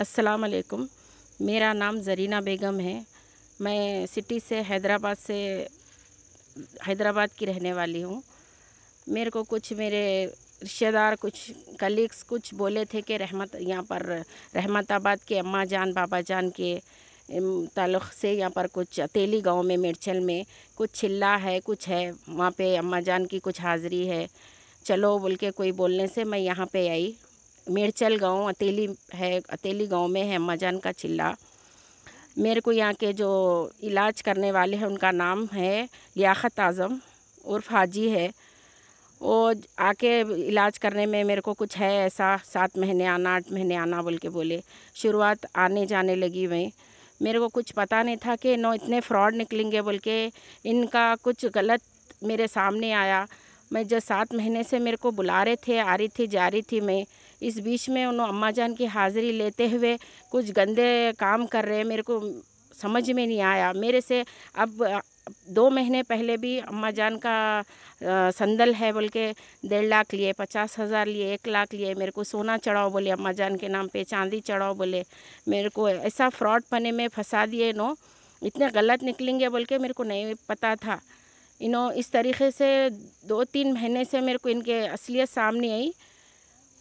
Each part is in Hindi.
अस्सलाम वालेकुम मेरा नाम जरीना बेगम है मैं सिटी से हैदराबाद से हैदराबाद की रहने वाली हूँ मेरे को कुछ मेरे रिश्तेदार कुछ कलीग्स कुछ बोले थे कि रहमत यहाँ पर रहमताबाद के अम्मा जान बाबा जान के ताल्लुक़ से यहाँ पर कुछ अतेली गांव में मिर्चल में कुछ चिल्ला है कुछ है वहाँ पे अम्मा जान की कुछ हाज़री है चलो बोल के कोई बोलने से मैं यहाँ पे आई मेड़चल गांव अतेली है अतेली गांव में है अम्मा जान का चिल्ला मेरे को यहाँ के जो इलाज करने वाले हैं उनका नाम है लियाखत आज़म उर्फ हाजी है वो आके इलाज करने में मेरे को कुछ है ऐसा सात महीने आना आठ महीने आना बोल के बोले शुरुआत आने जाने लगी वहीं मेरे को कुछ पता नहीं था कि नो इतने फ्रॉड निकलेंगे बोल के इनका कुछ गलत मेरे सामने आया मैं जब सात महीने से मेरे को बुला रहे थे आ रही थी जा रही थी मैं इस बीच में उन अम्मा जान की हाज़िरी लेते हुए कुछ गंदे काम कर रहे मेरे को समझ में नहीं आया मेरे से अब दो महीने पहले भी अम्मा जान का संदल है बोल के डेढ़ लाख लिए पचास हज़ार लिए एक लाख लिए मेरे को सोना चढ़ाओ बोले अम्मा जान के नाम पे चांदी चढ़ाओ बोले मेरे को ऐसा फ्रॉड पने में फंसा दिए नो इतने गलत निकलेंगे बोल के मेरे को नहीं पता था इनो इस तरीके से दो तीन महीने से मेरे को इनके असलियत सामने आई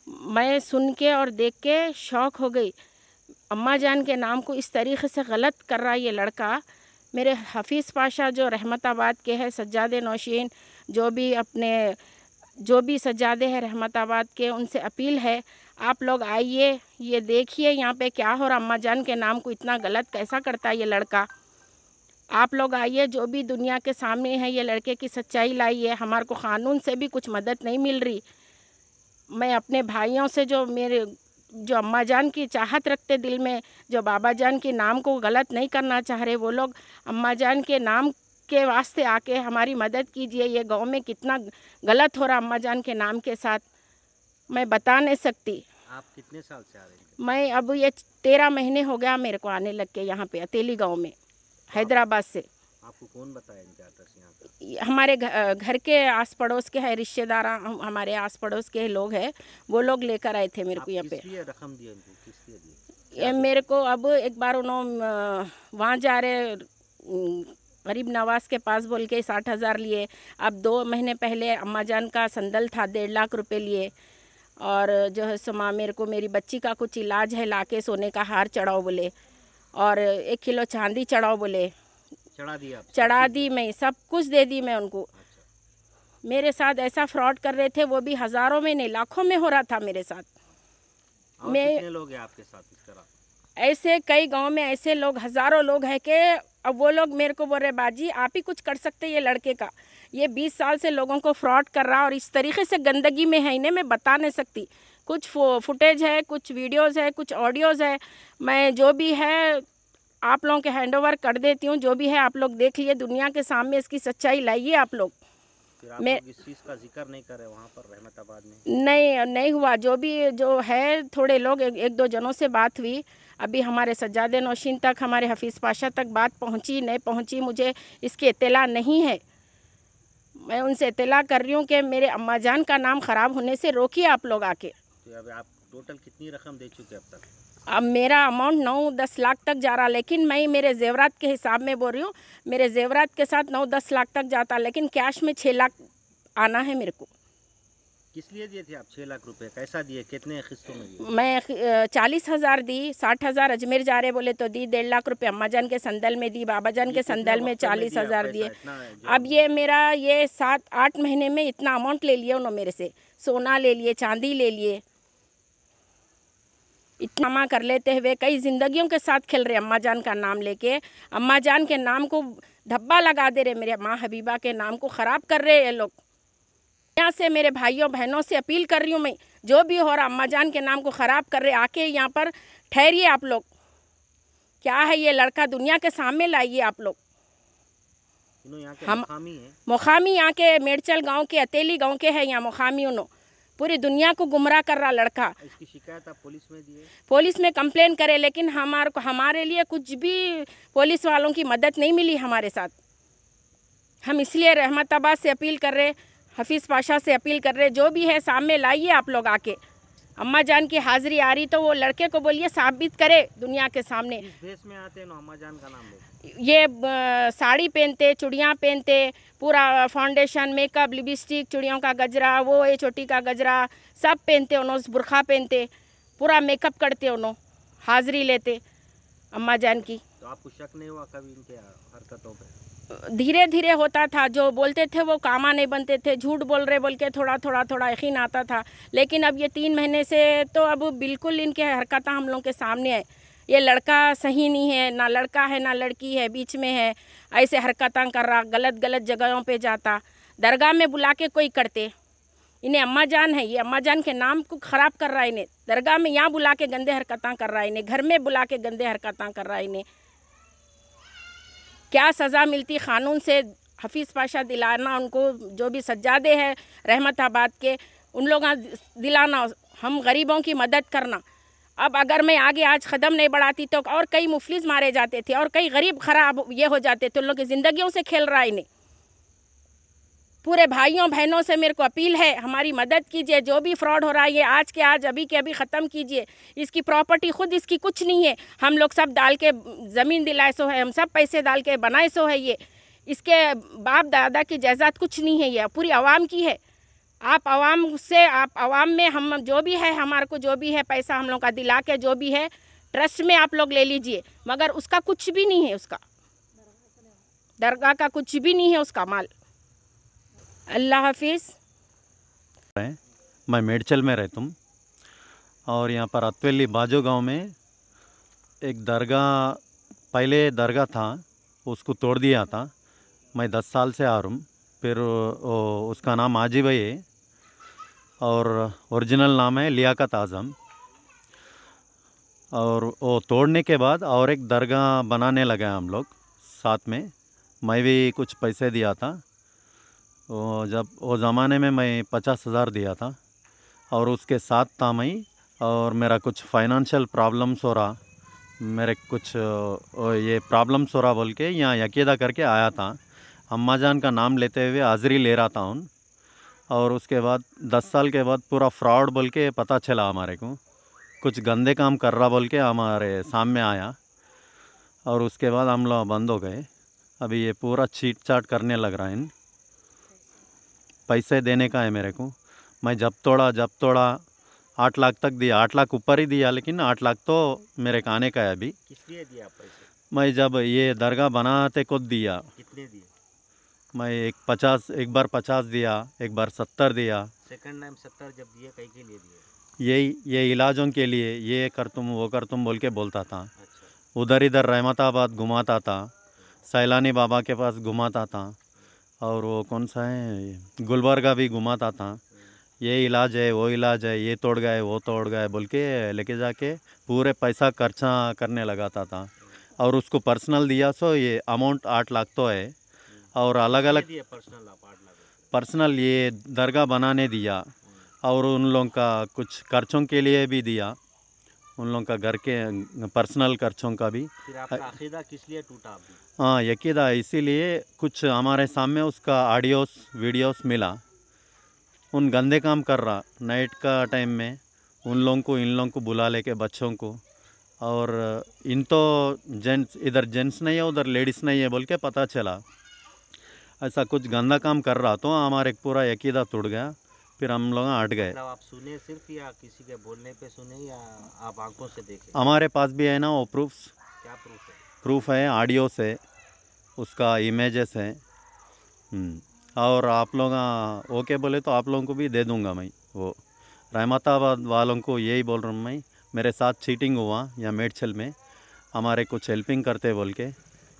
मैं सुन के और देख के शौक हो गई अम्मा जान के नाम को इस तरीके से गलत कर रहा ये लड़का मेरे हफीज़ पाशा जो रहमताबाद के हैं सज्जाद नौशीन जो भी अपने जो भी सज्जादे हैं रहमताबाद के उनसे अपील है आप लोग आइए ये देखिए यहाँ पे क्या हो रहा अम्मा जान के नाम को इतना गलत कैसा करता है ये लड़का आप लोग आइए जो भी दुनिया के सामने है ये लड़के की सच्चाई लाइए हमारे को क़ानून से भी कुछ मदद नहीं मिल रही मैं अपने भाइयों से जो मेरे जो अम्मा जान की चाहत रखते दिल में जो बाबा जान के नाम को गलत नहीं करना चाह रहे वो लोग अम्मा जान के नाम के वास्ते आके हमारी मदद कीजिए ये गांव में कितना गलत हो रहा अम्मा जान के नाम के साथ मैं बता नहीं सकती आप कितने साल से आ रहे हैं मैं अब ये तेरह महीने हो गया मेरे को आने लग के यहाँ पे अतेली गाँव में हैदराबाद से आपको कौन बताया हमारे घर के आस पड़ोस के है रिश्तेदार हमारे आस पड़ोस के लोग हैं वो लोग लेकर आए थे मेरे को यहाँ पे रकम ये मेरे को अब एक बार उन्होंने वहाँ जा रहे गरीब नवाज के पास बोल के साठ हज़ार लिए अब दो महीने पहले अम्मा जान का संदल था डेढ़ लाख रुपए लिए और जो है सो माँ मेरे को मेरी बच्ची का कुछ इलाज है लाके सोने का हार चढ़ाओ बोले और एक किलो चांदी चढ़ाओ बोले चढ़ा दिया चढ़ा दी मैं सब कुछ दे दी मैं उनको अच्छा। मेरे साथ ऐसा फ्रॉड कर रहे थे वो भी हज़ारों में नहीं लाखों में हो रहा था मेरे साथ मैं कितने लोग हैं आपके साथ इस तरह ऐसे कई गांव में ऐसे लोग हज़ारों लोग हैं कि अब वो लोग मेरे को बोल रहे बाजी आप ही कुछ कर सकते ये लड़के का ये बीस साल से लोगों को फ्रॉड कर रहा और इस तरीके से गंदगी में है इन्हें मैं बता नहीं सकती कुछ फुटेज है कुछ वीडियोस है कुछ ऑडियोज़ है मैं जो भी है आप लोगों के हैंड ओवर कर देती हूँ जो भी है आप लोग देख लिए दुनिया के सामने इसकी सच्चाई लाइए आप लोग मैं इस चीज़ का जिक्र नहीं रहे वहाँ पर रहमताबाद में नहीं नहीं हुआ जो भी जो है थोड़े लोग एक, एक दो जनों से बात हुई अभी हमारे सज्जाद नौशीन तक हमारे हफीज़ पाशा तक बात पहुँची नहीं पहुँची मुझे इसकी इतला नहीं है मैं उनसे इतला कर रही हूँ कि मेरे अम्मा जान का नाम ख़राब होने से रोकिए आप लोग आके तो आप टोटल कितनी रकम दे चुके अब तक अब मेरा अमाउंट नौ दस लाख तक जा रहा लेकिन मैं मेरे जेवरात के हिसाब में बोल रही हूँ मेरे जेवरात के साथ नौ दस लाख तक जाता लेकिन कैश में छः लाख आना है मेरे को किस लिए दिए थे आप छः लाख रुपए कैसा दिए कितने किस्तों में मैं चालीस हज़ार दी साठ हज़ार अजमेर जा रहे बोले तो दी डेढ़ लाख रुपए अम्मा जान के संदल में दी बाबा जान के संदल में चालीस हज़ार दिए अब ये मेरा ये सात आठ महीने में इतना अमाउंट ले लिया उन्होंने मेरे से सोना ले लिए चांदी ले लिए इतना कर लेते हुए कई ज़िंदगियों के साथ खेल रहे अम्मा जान का नाम लेके अम्मा जान के नाम को धब्बा लगा दे रहे मेरे माँ हबीबा के नाम को ख़राब कर रहे ये लोग यहाँ से मेरे भाइयों बहनों से अपील कर रही हूँ मैं जो भी हो रहा अम्मा जान के नाम को ख़राब कर रहे आके यहाँ पर ठहरिए आप लोग क्या है ये लड़का दुनिया के सामने लाइए आप लोग हम मुखामी यहाँ के मेड़चल गांव के अतेली गांव के है यहाँ मुखामी उन्होंने पूरी दुनिया को गुमराह कर रहा लड़का इसकी शिकायत आप पुलिस में है पुलिस में कंप्लेन करे लेकिन हमारे को हमारे लिए कुछ भी पुलिस वालों की मदद नहीं मिली हमारे साथ हम इसलिए रहमताबाद से अपील कर रहे हफीज़ पाशा से अपील कर रहे जो भी है सामने लाइए आप लोग आके अम्मा जान की हाजिरी आ रही तो वो लड़के को बोलिए साबित करे दुनिया के सामने देश में आते हैं अम्मा जान का नाम ये साड़ी पहनते चुड़ियाँ पहनते पूरा फाउंडेशन मेकअप लिपस्टिक चुड़ियों का गजरा वो ये चोटी का गजरा सब पहनते उन्होंने बुरखा पहनते पूरा मेकअप करते उन्होंने हाजिरी लेते अम्मा जान की तो आपको शक नहीं हुआ कभी इनके हरकतों पर धीरे धीरे होता था जो बोलते थे वो कामा नहीं बनते थे झूठ बोल रहे बोल के थोड़ा थोड़ा थोड़ा यकीन आता था लेकिन अब ये तीन महीने से तो अब बिल्कुल इनके हरकत हम लोग के सामने है ये लड़का सही नहीं है ना लड़का है ना लड़की है बीच में है ऐसे हरकत कर रहा गलत गलत जगहों पे जाता दरगाह में बुला के कोई करते इन्हें अम्मा जान है ये अम्मा जान के नाम को ख़राब कर रहा है इन्हें दरगाह में यहाँ बुला के गंदे हरकत कर रहा है इन्हें घर में बुला के गंदे हरकत कर रहा है इन्हें क्या सज़ा मिलती क़ानून से हफीज़ पाशा दिलाना उनको जो भी सज्जादे हैं रहमताबाद के उन लोग दिलाना हम गरीबों की मदद करना अब अगर मैं आगे आज कदम नहीं बढ़ाती तो और कई मुफलिस मारे जाते थे और कई गरीब खराब ये हो जाते थे उन लोग की ज़िंदगियों से खेल रहा है इन्हें पूरे भाइयों बहनों से मेरे को अपील है हमारी मदद कीजिए जो भी फ्रॉड हो रहा है ये आज के आज अभी के अभी ख़त्म कीजिए इसकी प्रॉपर्टी खुद इसकी कुछ नहीं है हम लोग सब डाल के ज़मीन दिलाए सो है हम सब पैसे डाल के बनाए सो है ये इसके बाप दादा की जायदाद कुछ नहीं है ये पूरी आवाम की है आप आवाम से आप आवाम में हम जो भी है हमारे को जो भी है पैसा हम लोग का दिला के जो भी है ट्रस्ट में आप लोग ले लीजिए मगर उसका कुछ भी नहीं है उसका दरगाह का कुछ भी नहीं है उसका माल अल्लाह हाफिज़ मैं मेडचल में रहता हूँ और यहाँ पर अतवेली बाजो गांव में एक दरगाह पहले दरगाह था उसको तोड़ दिया था मैं दस साल से आ रहा हूँ फिर उसका नाम आजी भाई है और ओरिजिनल नाम है लियाकत आज़म और वो तोड़ने के बाद और एक दरगाह बनाने लगे हम लोग साथ में मैं भी कुछ पैसे दिया था जब वो ज़माने में मैं पचास हज़ार दिया था और उसके साथ था मैं और मेरा कुछ फाइनेंशियल प्रॉब्लम्स हो रहा मेरे कुछ ये प्रॉब्लम्स हो रहा बोल के यहाँ यकीदा करके आया था अम्मा जान का नाम लेते हुए हाज़िरी ले रहा था उन और उसके बाद दस साल के बाद पूरा फ्रॉड बोल के पता चला हमारे को कुछ गंदे काम कर रहा बोल के हमारे सामने आया और उसके बाद हम लोग बंद हो गए अभी ये पूरा चीट चाट करने लग रहा है इन पैसे देने का है मेरे को मैं जब तोड़ा जब तोड़ा आठ लाख तक दिया आठ लाख ऊपर ही दिया लेकिन आठ लाख तो मेरे को आने का है अभी किस लिए दिया पैसे मैं जब ये दरगाह बनाते को दिया कितने दिए मैं एक पचास एक बार पचास दिया एक बार सत्तर दिया सेकंड टाइम सत्तर जब दिए कहीं के लिए दिए यही ये इलाजों के लिए ये कर तुम वो कर तुम बोल के बोलता था अच्छा। उधर इधर रहमताबाद घुमाता था सैलानी बाबा के पास घुमाता था और वो कौन सा है गुलबर्गा भी घुमाता था ये इलाज है वो इलाज है ये तोड़ गए वो तोड़ गए बोल के लेके जाके पूरे पैसा खर्चा करने लगाता था और उसको पर्सनल दिया सो ये अमाउंट आठ लाख तो है और अलग अलग पर्सनल ये दरगाह बनाने दिया और उन लोगों का कुछ खर्चों के लिए भी दिया उन लोगों का घर के पर्सनल खर्चों का भी किस लिए टूटा हाँ यकीदा इसीलिए कुछ हमारे सामने उसका ऑडियोस वीडियोस मिला उन गंदे काम कर रहा नाइट का टाइम में उन लोगों को इन लोगों को बुला लेके बच्चों को और इन तो जेंट्स इधर जेंट्स नहीं है उधर लेडीज़ नहीं है बोल के पता चला ऐसा कुछ गंदा काम कर रहा तो हमारे पूरा यकीदा टूट गया फिर हम लोग हट गए मतलब आप सुने सिर्फ या किसी के बोलने पे सुने या आप आंखों से देखे हमारे पास भी है ना वो प्रूफ्स क्या प्रूफ है प्रूफ है ऑडियो से उसका इमेजेस है हम्म, और आप लोग ओके बोले तो आप लोगों को भी दे दूंगा मैं वो रहमताबाद वालों को यही बोल रहा हूँ मैं मेरे साथ चीटिंग हुआ या मेडछल में हमारे कुछ हेल्पिंग करते बोल के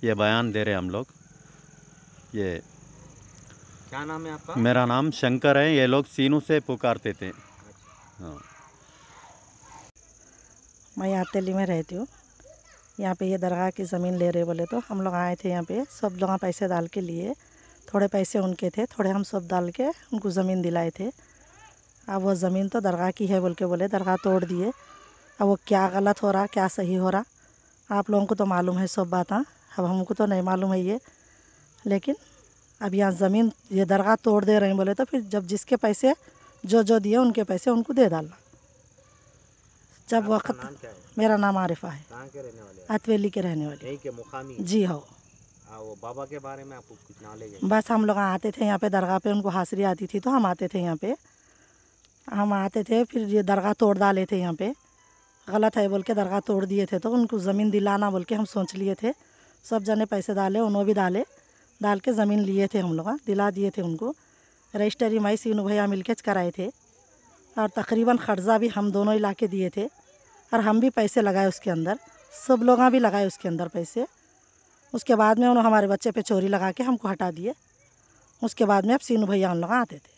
ये बयान दे रहे हम लोग ये क्या नाम है आपका मेरा नाम शंकर है ये लोग सीनू से पुकारते थे अच्छा। हाँ। मैं यहाँ तेली में रहती हूँ यहाँ पे ये दरगाह की ज़मीन ले रहे बोले तो हम लोग आए थे यहाँ पे सब लोग पैसे डाल के लिए थोड़े पैसे उनके थे थोड़े हम सब डाल के उनको ज़मीन दिलाए थे अब वो ज़मीन तो दरगाह की है बोल के बोले दरगाह तोड़ दिए अब वो क्या गलत हो रहा क्या सही हो रहा आप लोगों को तो मालूम है सब बात हाँ। अब हमको तो नहीं मालूम है ये लेकिन अब यहाँ ज़मीन ये दरगाह तोड़ दे रहे हैं बोले तो फिर जब जिसके पैसे जो जो दिए उनके पैसे उनको दे डालना जब वक्त नाम मेरा नाम आरिफा है अतवेली के रहने वाले जी हो वो बाबा के बारे में आपको कुछ नॉलेज है बस हम लोग आते थे यहाँ पे दरगाह पे उनको हासिरी आती थी तो हम आते थे यहाँ पे हम आते थे फिर ये दरगाह तोड़ डाले थे यहाँ पे गलत है बोल के दरगाह तोड़ दिए थे तो उनको ज़मीन दिलाना बोल के हम सोच लिए थे सब जने पैसे डाले उन्होंने भी डाले डाल के ज़मीन लिए थे हम लोग हाँ, दिला दिए थे उनको रजिस्टरी माई सीनू भैया मिल के कराए थे और तकरीबन खर्जा भी हम दोनों ही के दिए थे और हम भी पैसे लगाए उसके अंदर सब लोग भी लगाए उसके अंदर पैसे उसके बाद में उन्होंने हमारे बच्चे पे चोरी लगा के हमको हटा दिए उसके बाद में अब सीनू भैया उन लोग आते थे